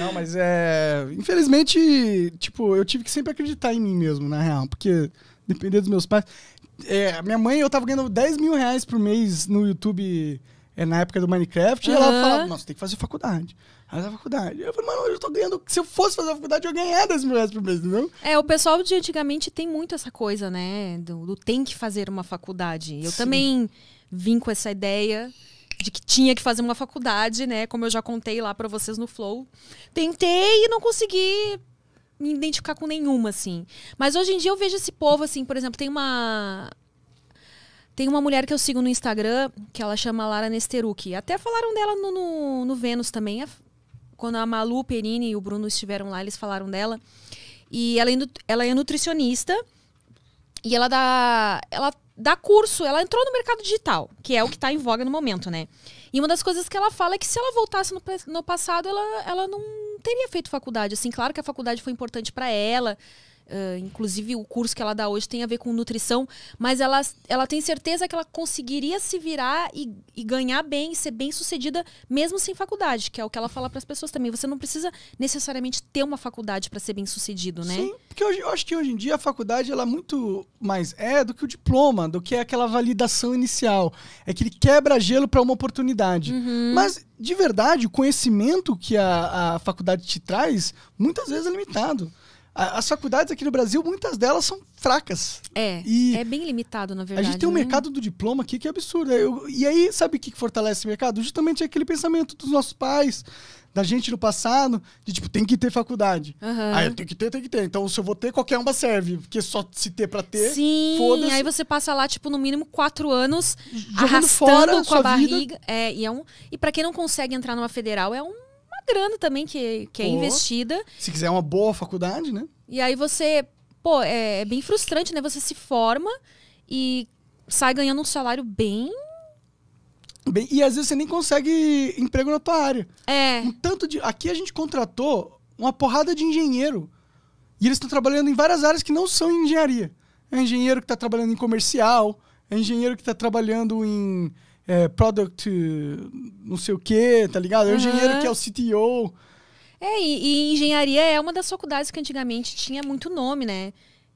Não, mas é. Infelizmente, tipo, eu tive que sempre acreditar em mim mesmo, na real. Porque depender dos meus pais. É, minha mãe, eu tava ganhando 10 mil reais por mês no YouTube é, na época do Minecraft. Uhum. E ela falava, nossa, tem que fazer faculdade. Fazer faculdade. Eu falei, mano, eu tô ganhando. Se eu fosse fazer a faculdade, eu ganharia 10 mil reais por mês, entendeu? É, o pessoal de antigamente tem muito essa coisa, né? Do, do tem que fazer uma faculdade. Eu Sim. também vim com essa ideia de que tinha que fazer uma faculdade, né? Como eu já contei lá para vocês no Flow. Tentei e não consegui me identificar com nenhuma, assim. Mas hoje em dia eu vejo esse povo, assim, por exemplo, tem uma. Tem uma mulher que eu sigo no Instagram, que ela chama Lara Nesteruk. Até falaram dela no, no, no Vênus também. É quando a Malu Perini e o Bruno estiveram lá, eles falaram dela. E ela é, ela é nutricionista. E ela dá. Ela dar curso. Ela entrou no mercado digital, que é o que está em voga no momento, né? E uma das coisas que ela fala é que se ela voltasse no, no passado, ela, ela não teria feito faculdade. Assim, claro que a faculdade foi importante para ela, Uh, inclusive, o curso que ela dá hoje tem a ver com nutrição, mas ela, ela tem certeza que ela conseguiria se virar e, e ganhar bem, e ser bem sucedida, mesmo sem faculdade, que é o que ela fala para as pessoas também. Você não precisa necessariamente ter uma faculdade para ser bem sucedido, né? Sim, porque hoje, eu acho que hoje em dia a faculdade ela é muito mais é do que o diploma, do que é aquela validação inicial. É que ele quebra gelo para uma oportunidade. Uhum. Mas de verdade, o conhecimento que a, a faculdade te traz, muitas vezes é limitado. As faculdades aqui no Brasil, muitas delas são fracas. É. E é bem limitado, na verdade. A gente tem um né? mercado do diploma aqui que é absurdo. Eu, e aí, sabe o que fortalece esse mercado? Justamente aquele pensamento dos nossos pais, da gente no passado, de tipo, tem que ter faculdade. Uhum. Ah, tem que ter, tem que ter. Então, se eu vou ter, qualquer uma serve. Porque só se ter pra ter. Sim, foda-se. aí você passa lá, tipo, no mínimo quatro anos Jogando arrastando fora com a barriga. Vida. É, e é um. E pra quem não consegue entrar numa federal, é um grana também que, que é Pô, investida. Se quiser uma boa faculdade, né? E aí você. Pô, é, é bem frustrante, né? Você se forma e sai ganhando um salário bem Bem, e às vezes você nem consegue emprego na tua área. É. Um tanto de. Aqui a gente contratou uma porrada de engenheiro. E eles estão trabalhando em várias áreas que não são engenharia. É engenheiro que está trabalhando em comercial, é engenheiro que está trabalhando em é, product não sei o quê, tá ligado? É o engenheiro uhum. que é o CTO. É, e, e, engenharia é uma das faculdades que antigamente tinha muito nome, né?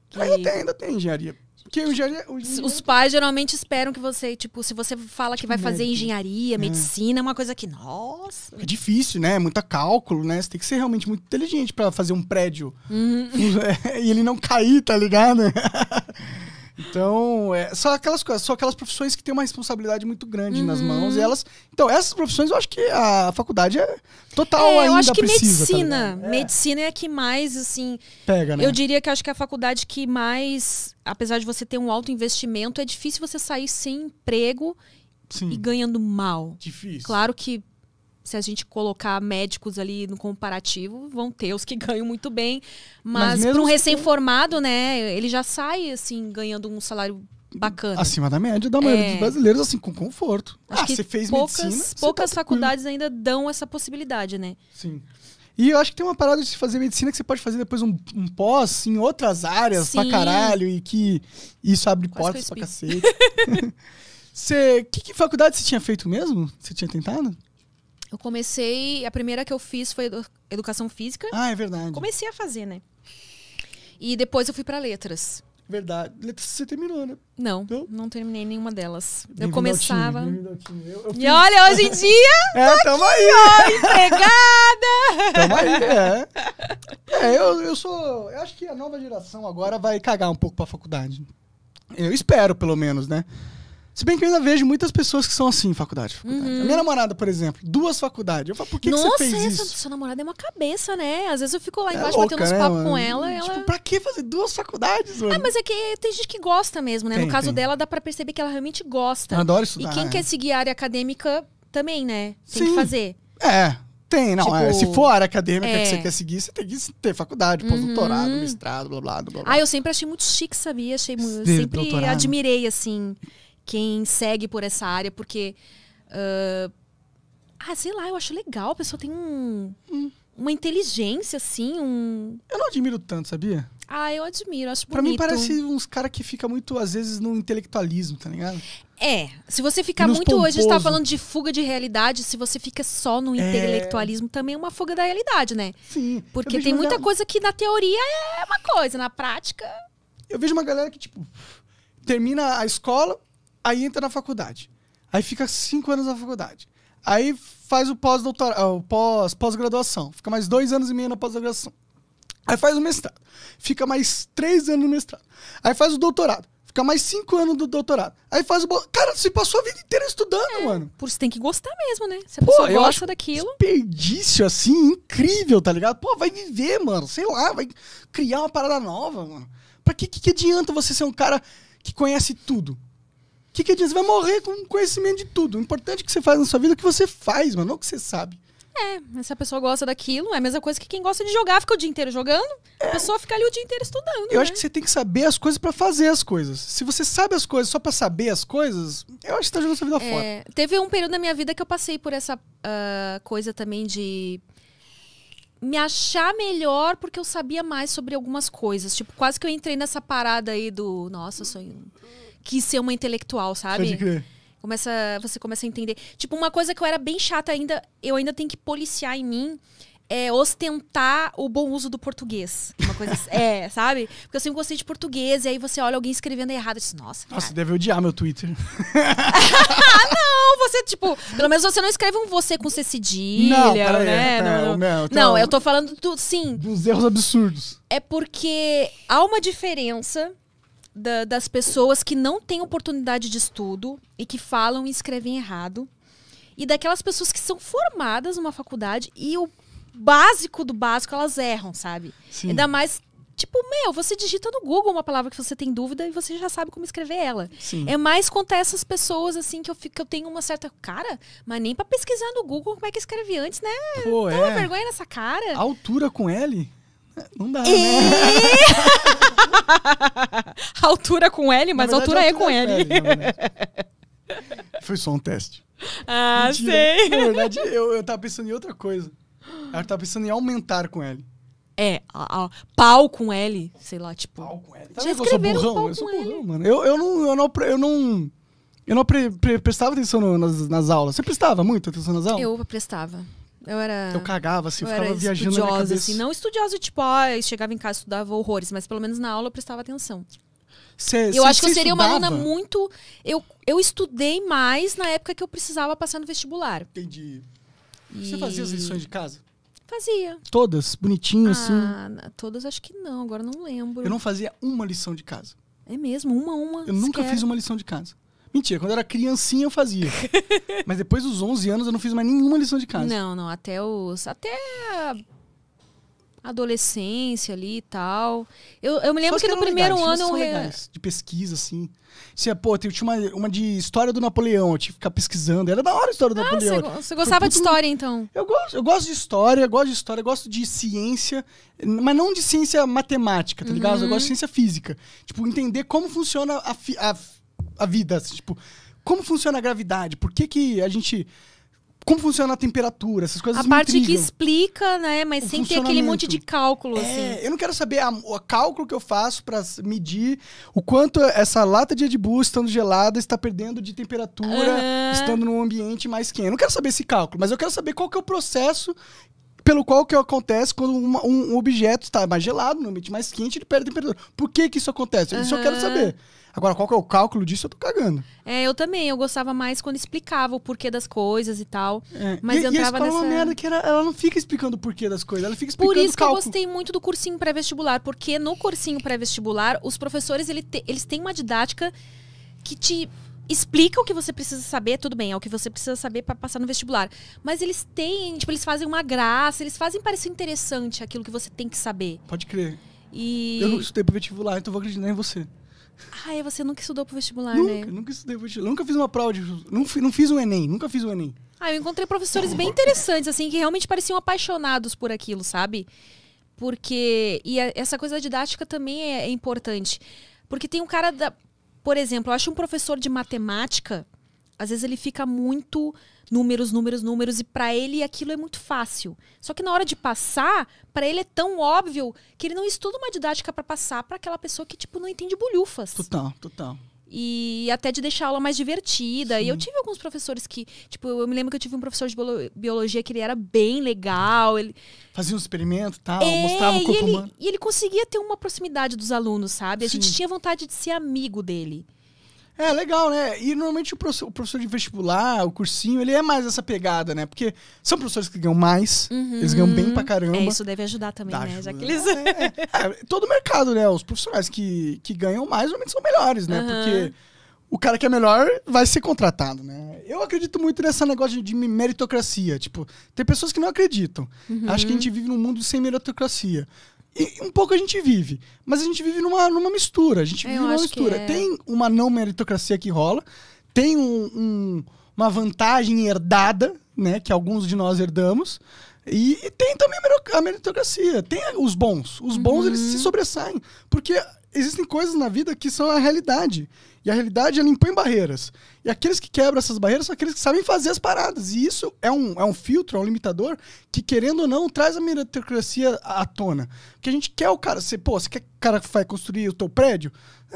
Que... Ainda, tem, ainda tem engenharia. Porque engenharia, engenharia... Os pais geralmente esperam que você, tipo, se você fala tipo que vai tipo médico. fazer engenharia, é. medicina, é uma coisa que, nossa. É difícil, né? É muita cálculo, né? Você tem que ser realmente muito inteligente para fazer um prédio. Uhum. e ele não cair, tá ligado? Então, é, são, aquelas, são aquelas profissões que têm uma responsabilidade muito grande uhum. nas mãos. E elas. Então, essas profissões eu acho que a faculdade é total é, ainda Eu acho que precisa, tá medicina. Tá é. medicina é a que mais, assim. Pega, né? Eu diria que acho que é a faculdade que mais. Apesar de você ter um alto investimento, é difícil você sair sem emprego Sim. e ganhando mal. Difícil. Claro que se a gente colocar médicos ali no comparativo, vão ter os que ganham muito bem. Mas, mas para um recém-formado, né, ele já sai assim, ganhando um salário bacana. Acima da média da maioria é... dos brasileiros, assim, com conforto. Acho ah, você fez poucas, medicina. Tá poucas tá faculdades ainda dão essa possibilidade, né? Sim. E eu acho que tem uma parada de se fazer medicina que você pode fazer depois um, um pós em outras áreas Sim. pra caralho e que isso abre Quase portas pra cacete. Você, que, que faculdade você tinha feito mesmo? Você tinha tentado? Eu comecei. A primeira que eu fiz foi educação física. Ah, é verdade. Comecei a fazer, né? E depois eu fui para letras. Verdade. Letras você terminou, né? Não, não, não terminei nenhuma delas. eu começava. Time, eu, eu e olha, hoje em dia. é, tamo aí. Ó, empregada! Tamo aí, é. é. eu, eu sou. Eu acho que a nova geração agora vai cagar um pouco pra faculdade. Eu espero, pelo menos, né? Se bem que eu ainda vejo muitas pessoas que são assim em faculdade. faculdade. Uhum. minha namorada, por exemplo, duas faculdades. Eu falo, por que, Nossa, que você fez essa, isso? sua namorada é uma cabeça, né? Às vezes eu fico lá é embaixo é louca, batendo uns né, papos com ela, tipo, ela. Tipo, pra que fazer duas faculdades, ah, mano? Ah, mas é que tem gente que gosta mesmo, né? Tem, no caso tem. dela, dá pra perceber que ela realmente gosta. Eu adoro estudar. E quem é. quer seguir a área acadêmica também, né? Tem Sim. que fazer. É, tem, não. Tipo, é, se tipo, for a área acadêmica é. que você quer seguir, você tem que ter faculdade, uhum. pós-doutorado, mestrado, blá, blá, blá, blá. Ah, eu sempre achei muito chique, sabia? Achei muito, sempre doutorado. admirei, assim quem segue por essa área, porque. Uh, ah, sei lá, eu acho legal, a pessoa tem um. Hum. Uma inteligência, assim, um. Eu não admiro tanto, sabia? Ah, eu admiro, acho pra bonito. Pra mim parece uns caras que fica muito, às vezes, no intelectualismo, tá ligado? É, se você ficar muito pomposo. hoje, a gente tá falando de fuga de realidade, se você fica só no é... intelectualismo, também é uma fuga da realidade, né? Sim. Porque tem muita coisa que na teoria é uma coisa, na prática. Eu vejo uma galera que, tipo, termina a escola, Aí entra na faculdade. Aí fica cinco anos na faculdade. Aí faz o pós-doutorado, ah, pós, pós-graduação. Fica mais dois anos e meio na pós-graduação. Aí faz o mestrado. Fica mais três anos no mestrado. Aí faz o doutorado. Fica mais cinco anos do doutorado. Aí faz o. Cara, você passou a vida inteira estudando, é, mano. Por isso tem que gostar mesmo, né? Se a pessoa Pô, eu gosta daquilo. Desperdício, assim, incrível, tá ligado? Pô, vai viver, mano. Sei lá, vai criar uma parada nova, mano. Pra que, que, que adianta você ser um cara que conhece tudo? que, que adianta? Você vai morrer com conhecimento de tudo. O importante que você faz na sua vida é o que você faz, mano, não o que você sabe. É, se a pessoa gosta daquilo, é a mesma coisa que quem gosta de jogar fica o dia inteiro jogando, é. a pessoa fica ali o dia inteiro estudando. Eu né? acho que você tem que saber as coisas para fazer as coisas. Se você sabe as coisas só para saber as coisas, eu acho que você tá jogando sua vida é, fora. Teve um período da minha vida que eu passei por essa uh, coisa também de me achar melhor porque eu sabia mais sobre algumas coisas. Tipo, quase que eu entrei nessa parada aí do. Nossa, sonho. sou quis ser uma intelectual, sabe? Pode crer. Começa, você começa a entender. Tipo, uma coisa que eu era bem chata ainda, eu ainda tenho que policiar em mim é, ostentar o bom uso do português. Uma coisa assim, É, sabe? Porque eu sempre gostei de português, e aí você olha alguém escrevendo errado e diz, nossa. Cara. Nossa, deve odiar meu Twitter. Ah, não, você, tipo, pelo menos você não escreve um você com C cedilha, não, né? É, não, é não, então, não, eu tô falando do. Sim. Dos erros absurdos. É porque há uma diferença da, das pessoas que não têm oportunidade de estudo e que falam e escrevem errado. E daquelas pessoas que são formadas numa faculdade e o básico do básico elas erram, sabe? Sim. Ainda mais Tipo, meu, você digita no Google uma palavra que você tem dúvida e você já sabe como escrever ela. Sim. É mais contra essas pessoas, assim, que eu, fico, que eu tenho uma certa. Cara, mas nem pra pesquisar no Google como é que escrevi antes, né? Pô, Toma é. vergonha nessa cara. A altura com L? Não dá, e... É. né? altura com L, mas verdade, altura, é com é L. L Foi só um teste. Ah, sei. Na verdade, eu, eu tava pensando em outra coisa. Eu tava pensando em aumentar com L. É, a, a, pau com L, sei lá, tipo. Pau com L. Tá já escreveram eu sou burrão, eu sou burrão, L. mano. Eu, eu não. Eu não, eu não eu não pre, pre, prestava atenção no, nas, nas aulas. Você prestava muito atenção nas aulas? Eu prestava. Eu era. Eu cagava, assim, eu, ficava era viajando na minha assim. Não estudiosa, tipo, ah, eu chegava em casa e estudava horrores, mas pelo menos na aula eu prestava atenção. Cê, eu cê, acho que eu seria estudava? uma aluna muito. Eu, eu estudei mais na época que eu precisava passar no vestibular. Entendi. E... Você fazia as lições de casa? Fazia. Todas? Bonitinho, ah, assim? Todas acho que não, agora não lembro. Eu não fazia uma lição de casa. É mesmo? Uma, uma. Eu nunca fiz uma lição de casa. Mentira, quando eu era criancinha eu fazia. Mas depois dos 11 anos eu não fiz mais nenhuma lição de casa. Não, não, até os. Até adolescência ali e tal. Eu, eu me lembro que, que no primeiro legais, ano eu. Legais, de pesquisa, assim. Você, pô, eu tinha uma, uma de história do Napoleão, eu tinha que ficar pesquisando. Era da hora a história do ah, Napoleão. Você gostava de história, então? Eu gosto, eu gosto de história, eu gosto de história, eu gosto de ciência, mas não de ciência matemática, tá uhum. ligado? Eu uhum. gosto de ciência física. Tipo, entender como funciona a, a, a vida. Assim, tipo, como funciona a gravidade? Por que, que a gente como funciona a temperatura, essas coisas A parte que explica, né? Mas o sem ter aquele monte de cálculo, é, assim. Eu não quero saber o cálculo que eu faço para medir o quanto essa lata de Red Bull, estando gelada, está perdendo de temperatura, uhum. estando num ambiente mais quente. Eu não quero saber esse cálculo, mas eu quero saber qual que é o processo pelo qual que acontece quando uma, um objeto está mais gelado, no ambiente mais quente, ele perde temperatura. Por que que isso acontece? Isso eu quero saber. Agora, qual que é o cálculo disso? Eu tô cagando. É, eu também. Eu gostava mais quando explicava o porquê das coisas e tal. É. Mas e, eu entrava e a nessa... é uma merda que era, ela não fica explicando o porquê das coisas, ela fica explicando Por isso que eu gostei muito do cursinho pré-vestibular, porque no cursinho pré-vestibular, os professores ele te, eles têm uma didática que te explica o que você precisa saber, tudo bem, é o que você precisa saber para passar no vestibular. Mas eles têm, tipo, eles fazem uma graça, eles fazem parecer interessante aquilo que você tem que saber. Pode crer. E... Eu não estudei pro vestibular, então vou acreditar em você. Ah, você nunca estudou pro vestibular, nunca, né? Nunca estudei pro vestibular. Nunca fiz uma prova de... Não, fiz, não fiz um Enem, nunca fiz um Enem. Ah, eu encontrei professores bem interessantes, assim, que realmente pareciam apaixonados por aquilo, sabe? Porque... E a, essa coisa didática também é, é importante. Porque tem um cara da... Por exemplo, eu acho um professor de matemática às vezes ele fica muito números, números, números e para ele aquilo é muito fácil. Só que na hora de passar, para ele é tão óbvio que ele não estuda uma didática para passar para aquela pessoa que tipo não entende bolhufas. Tutão, tutão. E até de deixar a aula mais divertida. Sim. E eu tive alguns professores que, tipo, eu me lembro que eu tive um professor de biologia que ele era bem legal, ele fazia um experimento, tal, é, mostrava o corpo e ele, humano. E ele conseguia ter uma proximidade dos alunos, sabe? A Sim. gente tinha vontade de ser amigo dele. É, legal, né? E normalmente o professor, o professor, de vestibular, o cursinho, ele é mais essa pegada, né? Porque são professores que ganham mais, uhum. eles ganham bem pra é, caramba. É, isso deve ajudar também, Dá né? Ajuda. Já que eles... É, é, é, todo mercado, né? Os profissionais que, que ganham mais normalmente são melhores, né? Uhum. Porque o cara que é melhor vai ser contratado, né? Eu acredito muito nessa negócio de meritocracia. Tipo, tem pessoas que não acreditam. Uhum. Acho que a gente vive num mundo sem meritocracia. E um pouco a gente vive, mas a gente vive numa, numa mistura. A gente vive Eu numa mistura. É. Tem uma não meritocracia que rola, tem um, um, uma vantagem herdada, né? Que alguns de nós herdamos. E, e tem também a meritocracia. Tem os bons. Os bons, uhum. eles se uhum. sobressaem. Porque existem coisas na vida que são a realidade. E a realidade, ela impõe barreiras. E aqueles que quebram essas barreiras são aqueles que sabem fazer as paradas. E isso é um, é um filtro, é um limitador, que querendo ou não, traz a meritocracia à tona. Porque a gente quer o cara, você, pô, você quer o cara que vai construir o teu prédio?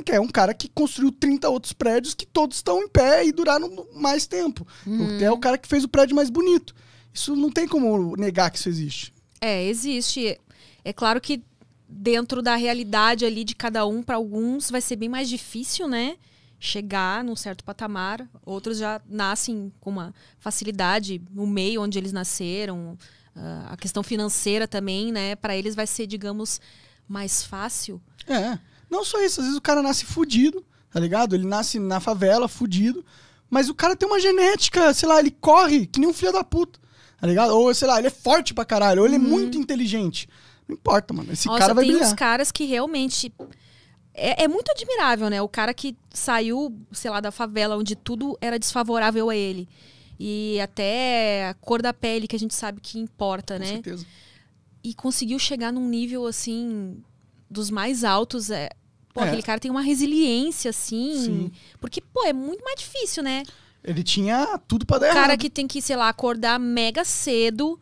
é um cara que construiu 30 outros prédios que todos estão em pé e duraram mais tempo. Hum. É o cara que fez o prédio mais bonito. Isso não tem como negar que isso existe. É, existe. É claro que dentro da realidade ali de cada um, para alguns vai ser bem mais difícil, né? Chegar num certo patamar. Outros já nascem com uma facilidade, no meio onde eles nasceram, ah, a questão financeira também, né? Para eles vai ser, digamos, mais fácil. É. Não só isso, às vezes o cara nasce fudido, tá ligado? Ele nasce na favela, fudido. Mas o cara tem uma genética, sei lá, ele corre que nem um filho da puta, tá ligado? Ou, sei lá, ele é forte pra caralho, ou ele é uhum. é muito inteligente, não importa, mano. Esse Nossa, cara vai tem brilhar. uns caras que realmente. É, é, muito admirável, né? O cara que saiu, sei lá, da favela, onde tudo era desfavorável a ele. E até a cor da pele, que a gente sabe que importa, Com né? Com certeza. E conseguiu chegar num nível, assim, dos mais altos. É... Pô, é. aquele cara tem uma resiliência, assim. Sim. Porque, pô, é muito mais difícil, né? Ele tinha tudo para dar O cara errado. que tem que, sei lá, acordar mega cedo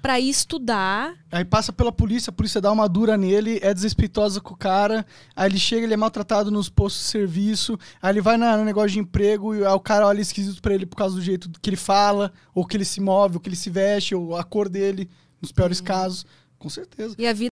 para ir estudar. Aí passa pela polícia, a polícia dá uma dura nele, é desrespeitosa com o cara, aí ele chega, ele é maltratado nos postos de serviço, aí ele vai na, no negócio de emprego e o cara olha esquisito pra ele por causa do jeito que ele fala, ou que ele se move, ou que ele se veste, ou a cor dele, nos piores casos. Com certeza. E a vida